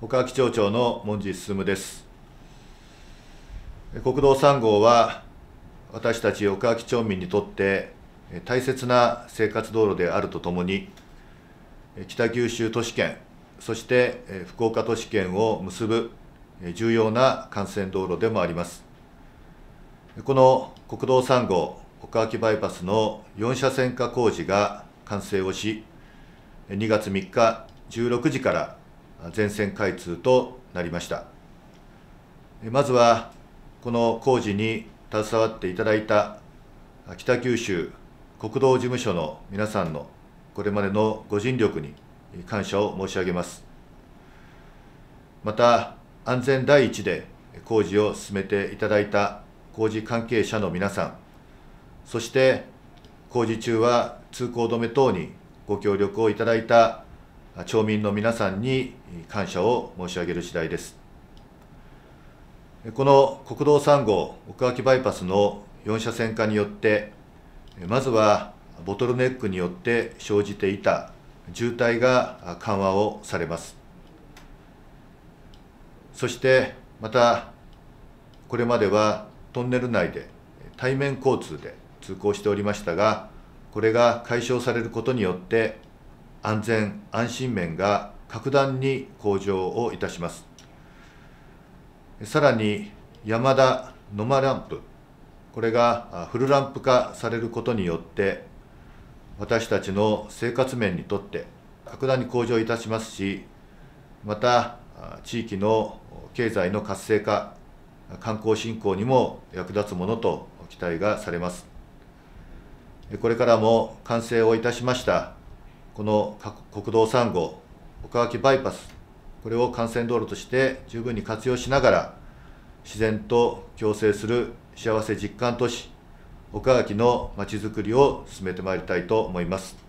岡脇町長の門司進です国道3号は私たち岡脇町民にとって大切な生活道路であるとともに北九州都市圏そして福岡都市圏を結ぶ重要な幹線道路でもありますこの国道3号岡脇バイパスの4車線化工事が完成をし2月3日16時から全線開通となりましたまずはこの工事に携わっていただいた北九州国道事務所の皆さんのこれまでのご尽力に感謝を申し上げますまた安全第一で工事を進めていただいた工事関係者の皆さんそして工事中は通行止め等にご協力をいただいた町民の皆さんに感謝を申し上げる次第です。この国道3号奥脇バイパスの4車線化によってまずはボトルネックによって生じていた渋滞が緩和をされますそしてまたこれまではトンネル内で対面交通で通行しておりましたがこれが解消されることによって安全・安心面が格段に向上をいたします。さらに、山田野間ランプ、これがフルランプ化されることによって、私たちの生活面にとって格段に向上いたしますし、また、地域の経済の活性化、観光振興にも役立つものと期待がされます。これからも完成をいたしましたこの国道3号、岡脇バイパス、これを幹線道路として十分に活用しながら、自然と共生する幸せ実感都市、岡垣のまちづくりを進めてまいりたいと思います。